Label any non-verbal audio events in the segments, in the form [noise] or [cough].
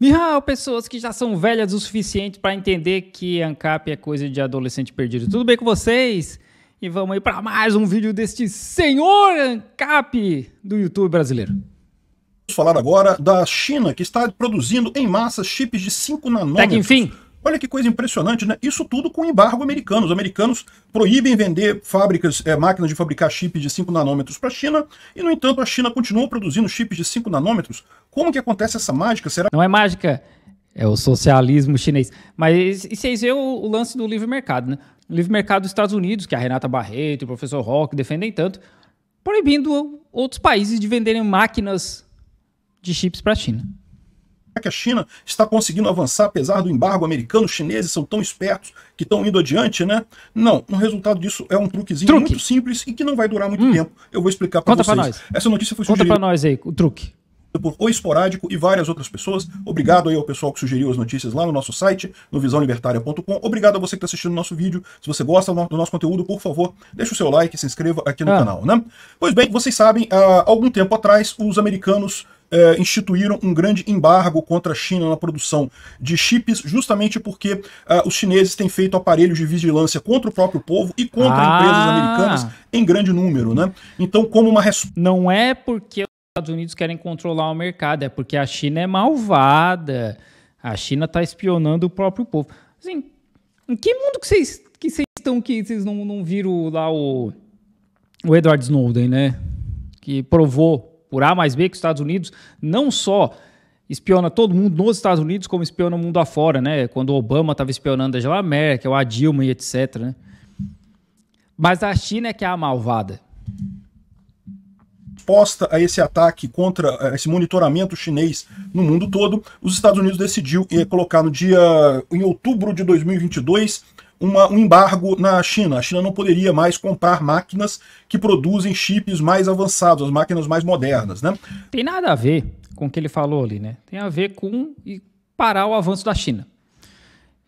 Nihal, pessoas que já são velhas o suficiente para entender que ANCAP é coisa de adolescente perdido. Tudo bem com vocês? E vamos aí para mais um vídeo deste senhor ANCAP do YouTube brasileiro. Vamos falar agora da China, que está produzindo em massa chips de 5 tá nanômetros. Até que enfim. Olha que coisa impressionante, né? Isso tudo com embargo americano. Os americanos proíbem vender fábricas, é, máquinas de fabricar chips de 5 nanômetros para a China, e, no entanto, a China continua produzindo chips de 5 nanômetros. Como que acontece essa mágica? Será Não é mágica, é o socialismo chinês. Mas e vocês veem o, o lance do livre mercado, né? O livre mercado dos Estados Unidos, que a Renata Barreto e o professor Rock defendem tanto, proibindo outros países de venderem máquinas de chips para a China que a China está conseguindo avançar apesar do embargo americano? Os chineses são tão espertos que estão indo adiante, né? Não, um resultado disso é um truquezinho truque. muito simples e que não vai durar muito hum. tempo. Eu vou explicar para vocês. Conta para nós. Essa notícia foi sugerida Conta para nós aí o truque por O Esporádico e várias outras pessoas. Obrigado aí ao pessoal que sugeriu as notícias lá no nosso site, no visãolibertaria.com. Obrigado a você que está assistindo o nosso vídeo. Se você gosta do nosso conteúdo, por favor, deixa o seu like e se inscreva aqui no ah. canal, né? Pois bem, vocês sabem, há algum tempo atrás, os americanos eh, instituíram um grande embargo contra a China na produção de chips, justamente porque é, os chineses têm feito aparelhos de vigilância contra o próprio povo e contra ah. empresas americanas em grande número, né? Então, como uma resposta. Não é porque os Estados Unidos querem controlar o mercado, é porque a China é malvada. A China está espionando o próprio povo. Assim, em que mundo que vocês que vocês estão que vocês não, não viram lá o o Edward Snowden, né? Que provou por A mais B que os Estados Unidos não só espiona todo mundo nos Estados Unidos, como espiona o mundo afora, né? Quando o Obama estava espionando a Angela Merkel, a Dilma e etc, né? Mas a China é que é a malvada. Posta a esse ataque contra eh, esse monitoramento chinês no mundo todo, os Estados Unidos decidiu eh, colocar no dia em outubro de 2022 uma, um embargo na China. A China não poderia mais comprar máquinas que produzem chips mais avançados, as máquinas mais modernas, né? Tem nada a ver com o que ele falou ali, né? Tem a ver com parar o avanço da China.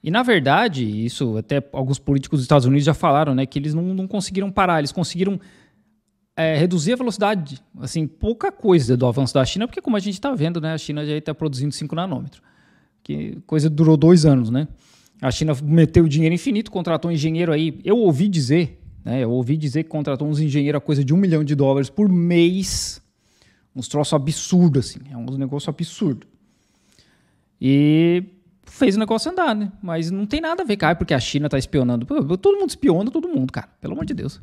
E na verdade, isso até alguns políticos dos Estados Unidos já falaram, né? Que eles não, não conseguiram parar, eles conseguiram é, reduzir a velocidade, assim, pouca coisa do avanço da China, porque como a gente está vendo, né? A China já está produzindo 5 nanômetros. Que coisa durou dois anos, né? A China meteu dinheiro infinito, contratou um engenheiro aí. Eu ouvi dizer, né? Eu ouvi dizer que contratou uns engenheiros a coisa de um milhão de dólares por mês. Uns troços absurdos, assim. É um negócio absurdo. E fez o negócio andar, né? Mas não tem nada a ver, cara, porque a China tá espionando. Todo mundo espiona todo mundo, cara. Pelo amor de Deus.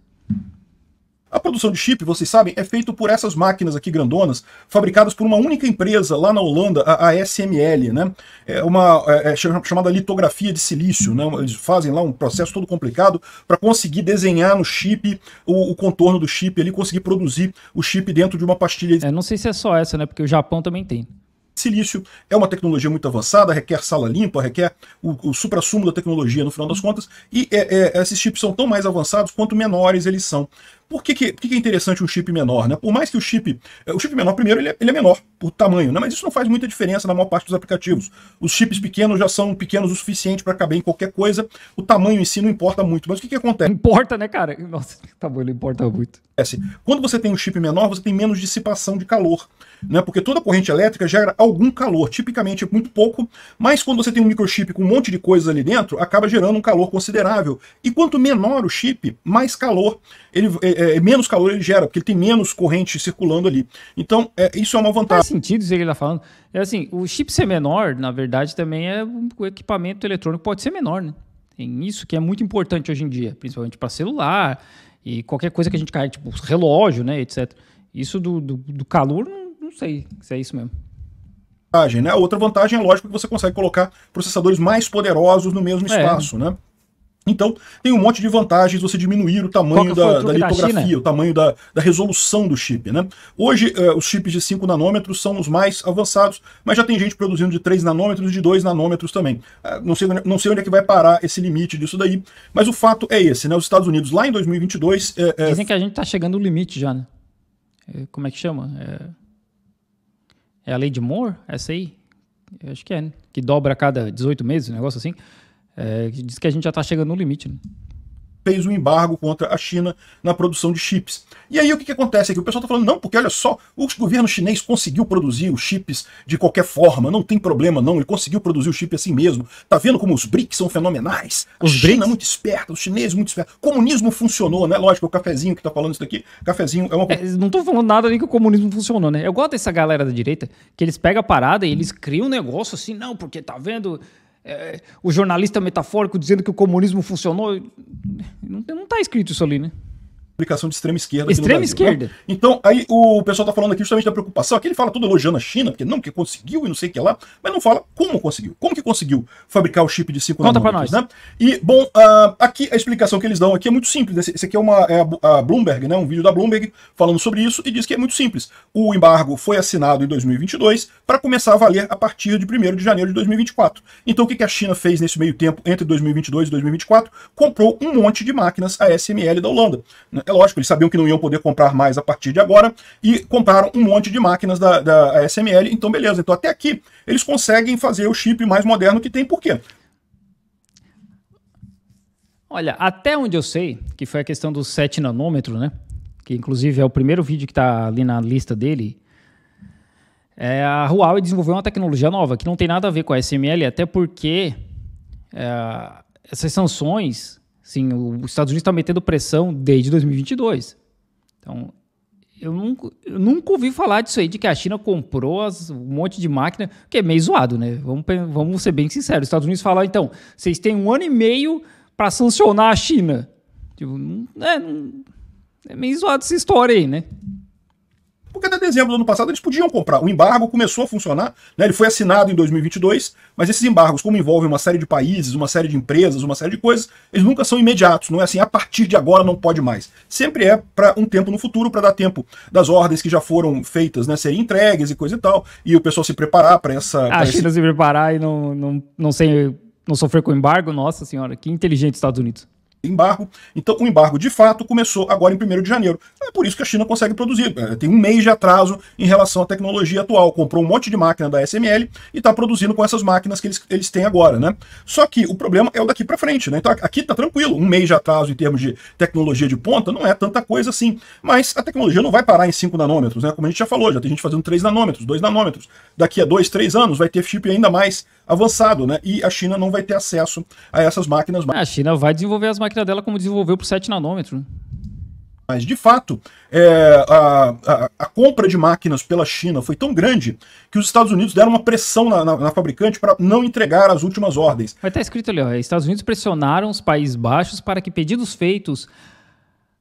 A produção de chip, vocês sabem, é feito por essas máquinas aqui grandonas, fabricadas por uma única empresa lá na Holanda, a ASML, né? É uma é, é chamada litografia de silício, né? Eles fazem lá um processo todo complicado para conseguir desenhar no chip o, o, contorno do chip, ali conseguir produzir o chip dentro de uma pastilha. É, não sei se é só essa, né? Porque o Japão também tem silício é uma tecnologia muito avançada, requer sala limpa, requer o, o supra-sumo da tecnologia no final das contas, e é, é, esses chips são tão mais avançados quanto menores eles são. Por que, que, por que, que é interessante um chip menor? Né? Por mais que o chip. Eh, o chip menor, primeiro, ele é, ele é, menor por tamanho, né? mas isso não faz muita diferença na maior parte dos aplicativos. Os chips pequenos já são pequenos o suficiente para caber em qualquer coisa. O tamanho em si não importa muito. Mas o que, que acontece? Importa, né, cara? [laughs] Nossa, tá bom, ele importa muito. É assim, quando você tem um chip menor, você tem menos dissipação de calor. Né? Porque toda corrente elétrica gera algum calor, tipicamente muito pouco, mas quando você tem um microchip com um monte de coisas ali dentro, acaba gerando um calor considerável. E quanto menor o chip, mais calor ele, eh, é, é, menos calor ele gera, porque ele tem menos corrente circulando ali. Então, é, isso é uma vantagem. Faz sentido isso que ele está falando. É assim, o chip ser menor, na verdade, também é o equipamento eletrônico pode ser menor, né? Tem isso que é muito importante hoje em dia, principalmente para celular e qualquer coisa que a gente carrega, tipo relógio, né, etc. Isso do, do, do calor, não, não sei se é isso mesmo. Né? A outra vantagem é, lógico, que você consegue colocar processadores mais poderosos no mesmo é. espaço, é. né? Então, tem um monte de vantagens você diminuir o tamanho da, o da, litografia, o tamanho da, da, resolução do chip. Né? Hoje, uh, os chips de 5 nanômetros são os mais avançados, mas já tem gente produzindo de 3 nanômetros e de 2 nanômetros também. Uh, não, sei, não sei onde é que vai parar esse limite disso daí, mas o fato é esse. Né? Os Estados Unidos, lá em 2022... É, eh, eh, Dizem que a gente está chegando no limite já, né? É, como é que chama? É... é a lei de Moore? Essa aí? Eu acho que é, né? Que dobra a cada 18 meses, um negócio assim. É, diz que a gente já está chegando no limite. Né? Fez um embargo contra a China na produção de chips. E aí o que, que acontece aqui? O pessoal está falando, não, porque olha só, o governo chinês conseguiu produzir os chips de qualquer forma, não tem problema não, ele conseguiu produzir o chip assim mesmo. Tá vendo como os BRICS são fenomenais? A China é BRICS? muito esperta, os chineses muito espertos. Comunismo funcionou, né? Lógico, o cafezinho que está falando isso daqui, cafezinho é uma... É, não estou falando nada nem que o comunismo funcionou, né? Eu gosto dessa galera da direita, que eles pegam a parada e eles criam um negócio assim, não, porque tá vendo é, o jornalista metafórico dizendo que o comunismo funcionou. Não está escrito isso ali, né? publicação de extrema esquerda. Extrema Brasil, né? esquerda. Né? Então, aí o pessoal está falando aqui justamente da preocupação. Aqui ele fala tudo elogiando a China, porque não, que conseguiu e não sei o que lá, mas não fala como conseguiu. Como que conseguiu fabricar o chip de 5 Conta para nós. Né? E, bom, uh, aqui a explicação que eles dão aqui é muito simples. Esse, esse aqui é, uma, é a, a, Bloomberg, né? um vídeo da Bloomberg falando sobre isso e diz que é muito simples. O embargo foi assinado em 2022 para começar a valer a partir de 1 de janeiro de 2024. Então, o que, que a China fez nesse meio tempo entre 2022 e 2024? Comprou um monte de máquinas ASML da Holanda né? É lógico, eles sabiam que não iam poder comprar mais a partir de agora e compraram um monte de máquinas da, da SML. Então, beleza. Então, até aqui, eles conseguem fazer o chip mais moderno que tem. Por quê? Olha, até onde eu sei, que foi a questão dos 7 nanômetros, né? Que inclusive é o primeiro vídeo que está ali na lista dele. É, a Huawei desenvolveu uma tecnologia nova que não tem nada a ver com a SML, até porque é, essas sanções assim os Estados Unidos estão tá metendo pressão desde 2022. Então, eu nunca, eu nunca ouvi falar disso aí, de que a China comprou as, um monte de máquina, que é meio zoado, né? Vamos, vamos ser bem sinceros. Os Estados Unidos falaram, então, vocês têm um ano e meio para sancionar a China. Tipo, é, é meio zoado essa história aí, né? porque até dezembro do ano passado eles podiam comprar. O embargo começou a funcionar, né? ele foi assinado em 2022, mas esses embargos, como envolvem uma série de países, uma série de empresas, uma série de coisas, eles nunca são imediatos, não é assim, a partir de agora não pode mais. Sempre é para um tempo no futuro, para dar tempo das ordens que já foram feitas né, serem entregues e coisa e tal, e o pessoal se preparar para essa. Ah, a China esse... se preparar e não, não, não, sem não sofrer com embargo, nossa senhora, que inteligente Estados Unidos embargo. Então, o embargo de fato começou agora em 1 de janeiro. É por isso que a China consegue produzir. Eh, tem um mês de atraso em relação à tecnologia atual. Comprou um monte de máquina da SML e está produzindo com essas máquinas que eles, eles têm agora, né? Só que o problema é o daqui para frente, né? Então, aqui está tranquilo. Um mês de atraso em termos de tecnologia de ponta não é tanta coisa assim. Mas a tecnologia não vai parar em 5 nanômetros, né? Como a gente já falou, já tem gente fazendo 3 nanômetros, 2 nanômetros. Daqui a 2, 3 anos vai ter chip ainda mais avançado, né? E a China não vai ter acesso a essas máquinas. A China vai desenvolver as máquinas máquina dela como desenvolveu para 7 nanômetros. Mas, de fato, é, a, a, a, compra de máquinas pela China foi tão grande que os Estados Unidos deram uma pressão na, na, na fabricante para não entregar as últimas ordens. Vai estar tá escrito ali, ó, Estados Unidos pressionaram os Países Baixos para que pedidos feitos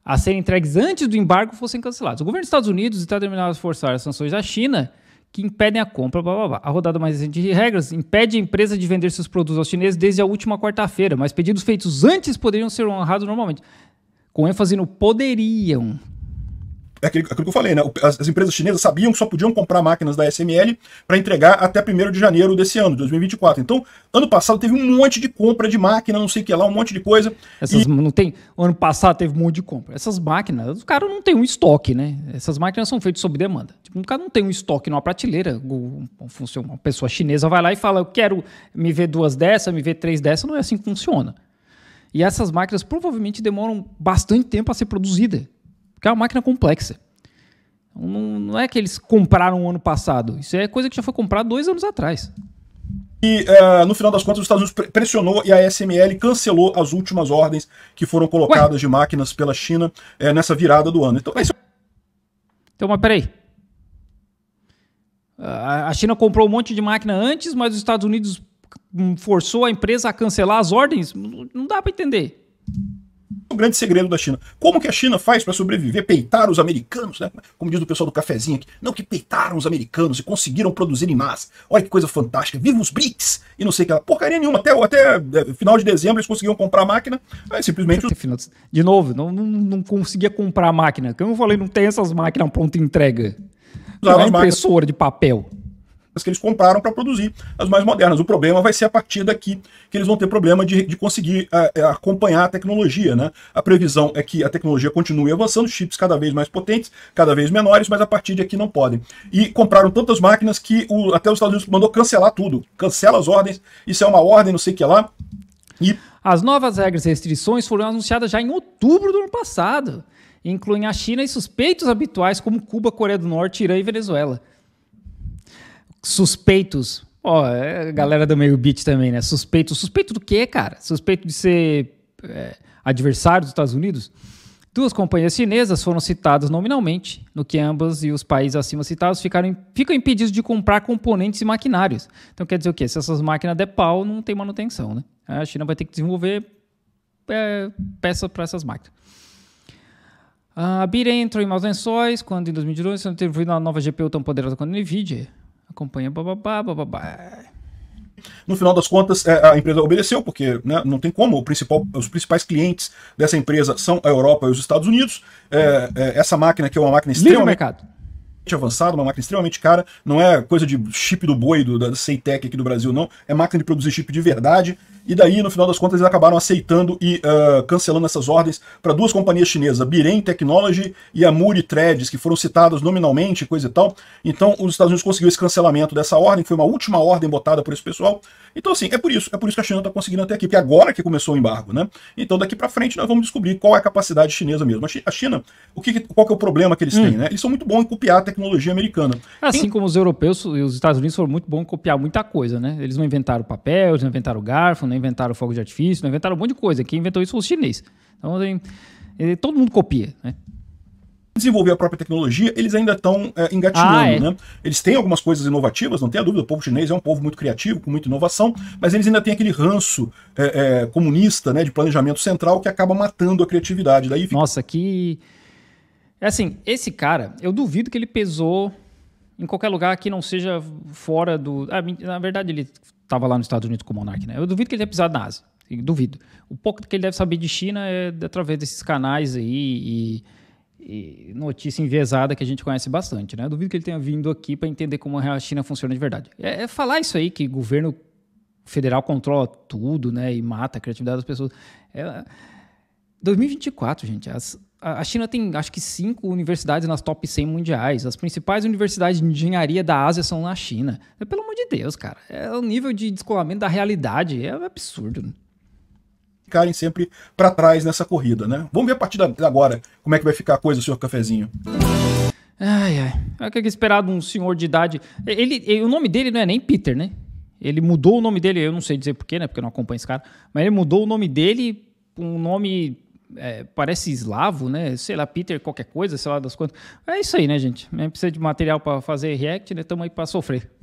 a serem entregues antes do embargo fossem cancelados. O governo dos Estados Unidos está determinado a forçar as sanções da China que impedem a compra, blá, blá, blá. A rodada mais recente de regras impede a empresa de vender seus produtos aos chineses desde a última quarta-feira, mas pedidos feitos antes poderiam ser honrados normalmente. Com ênfase no poderiam. É aquilo, aquilo que eu falei, né? As, as, empresas chinesas sabiam que só podiam comprar máquinas da SML para entregar até 1 de janeiro desse ano, 2024. Então, ano passado teve um monte de compra de máquina, não sei o que lá, um monte de coisa. Essas, e... não tem, ano passado teve um monte de compra. Essas máquinas, os caras não têm um estoque, né? Essas máquinas são feitas sob demanda. Tipo, cara não tem um estoque numa prateleira. Uma pessoa chinesa vai lá e fala: Eu quero me ver duas dessas me ver três dessas Não é assim que funciona. E essas máquinas provavelmente demoram bastante tempo a ser produzida, porque é uma máquina complexa. Então, não, não é que eles compraram ano passado. Isso é coisa que já foi comprada dois anos atrás. E uh, no final das contas, os Estados Unidos pressionou e a SML cancelou as últimas ordens que foram colocadas Ué? de máquinas pela China eh, nessa virada do ano. Então, é então mas peraí. A China comprou um monte de máquina antes, mas os Estados Unidos forçou a empresa a cancelar as ordens. Não dá para entender grande segredo da China. Como que a China faz para sobreviver? Peitar os americanos, né? Como diz o pessoal do cafezinho aqui. Não, que peitaram os americanos e conseguiram produzir em massa. Olha que coisa fantástica. Viva os BRICS! E não sei o que lá. Porcaria nenhuma. Até, até é, final de dezembro eles conseguiam comprar a máquina. Aí simplesmente. De novo, não, não, não conseguia comprar a máquina. Como eu falei, não tem essas máquinas pronta entrega. Não é impressora de papel que eles compraram para produzir as mais modernas. O problema vai ser a partir daqui que eles vão ter problema de, de conseguir é, é, acompanhar a tecnologia. Né? A previsão é que a tecnologia continue avançando, chips cada vez mais potentes, cada vez menores, mas a partir daqui não podem. E compraram tantas máquinas que o, até os Estados Unidos mandou cancelar tudo. Cancela as ordens, isso é uma ordem, não sei o que lá. E... As novas regras e restrições foram anunciadas já em outubro do ano passado incluem a China e suspeitos habituais como Cuba, Coreia do Norte, Irã e Venezuela suspeitos. Ó, é a galera do meio beat também, né? Suspeito. Suspeito do quê, cara? Suspeito de ser é, adversário dos Estados Unidos? Duas companhias chinesas foram citadas nominalmente, no que ambas e os países acima citados ficaram, ficam impedidos de comprar componentes e maquinários. Então quer dizer o quê? Se essas máquinas der pau, não tem manutenção, né? A China vai ter que desenvolver é, para essas máquinas. A Bira entrou em maus lençóis quando, em 2012, sendo teve uma nova GPU tão poderosa quanto a NVIDIA acompanha, bababá, bababá. No final das contas, é, a empresa obedeceu, porque né, não tem como. os principais clientes dessa empresa são a Europa e os Estados Unidos. É, é, essa máquina, que é uma máquina extremamente. Livre mercado avançado, uma máquina extremamente cara, não é coisa de chip do boi do, da Seitec aqui do Brasil, não. É máquina de produzir chip de verdade. E daí, no final das contas, eles acabaram aceitando e uh, cancelando essas ordens para duas companhias chinesas, Biren Technology e a Muri Threads, que foram citadas nominalmente, coisa e tal. Então, os Estados Unidos conseguiu esse cancelamento dessa ordem, foi uma última ordem botada por esse pessoal. Então, assim, é por isso, é por isso que a China está conseguindo até aqui, porque agora que começou o embargo, né? Então, daqui para frente, nós vamos descobrir qual é a capacidade chinesa mesmo. A China, o que, qual que é o problema que eles hum. têm, né? Eles são muito bons em copiar a tecnologia tecnologia americana. Assim Tem... como os europeus e os Estados Unidos foram muito bons em copiar muita coisa, né? Eles não inventaram papel, não inventaram garfo, não inventaram fogo de artifício, não inventaram um monte de coisa. Quem inventou isso foi o chinês. Então, tem... Assim, todo mundo copia, né? desenvolver a própria tecnologia, eles ainda estão é, engatinhando, ah, é. né? Eles têm algumas coisas inovativas, não tenha dúvida, o povo chinês é um povo muito criativo, com muita inovação, mas eles ainda têm aquele ranço é, é comunista, né, de planejamento central que acaba matando a criatividade. Daí fica... Nossa, que é assim, esse cara, eu duvido que ele pesou em qualquer lugar que não seja fora do. Ah, na verdade, ele estava lá nos Estados Unidos com o Monark, né? Eu duvido que ele tenha pisado na Ásia. Duvido. O pouco que ele deve saber de China é através desses canais aí e, e notícia enviesada que a gente conhece bastante, né? Eu duvido que ele tenha vindo aqui para entender como a China funciona de verdade. É, é falar isso aí que governo federal controla tudo, né? E mata a criatividade das pessoas. É, 2024, gente, as, a China tem, acho que, cinco universidades nas top 100 mundiais. As principais universidades de engenharia da Ásia são na China. É, pelo amor de Deus, cara. É o nível de descolamento da realidade. É um absurdo. Ficarem sempre para trás nessa corrida, né? Vamos ver a partir de agora como é que vai ficar a coisa, senhor cafezinho. Ai, ai. É o que é, é esperado um senhor de idade. Ele, ele, o nome dele não é nem Peter, né? Ele mudou o nome dele, eu não sei dizer porquê, né? Porque eu não acompanho esse cara. Mas ele mudou o nome dele um nome é, parece eslavo, né? Sei lá, Peter qualquer coisa, sei lá das quantas. É isso aí, né, gente? É, precisa de material para fazer React, né? Estamos aí para sofrer.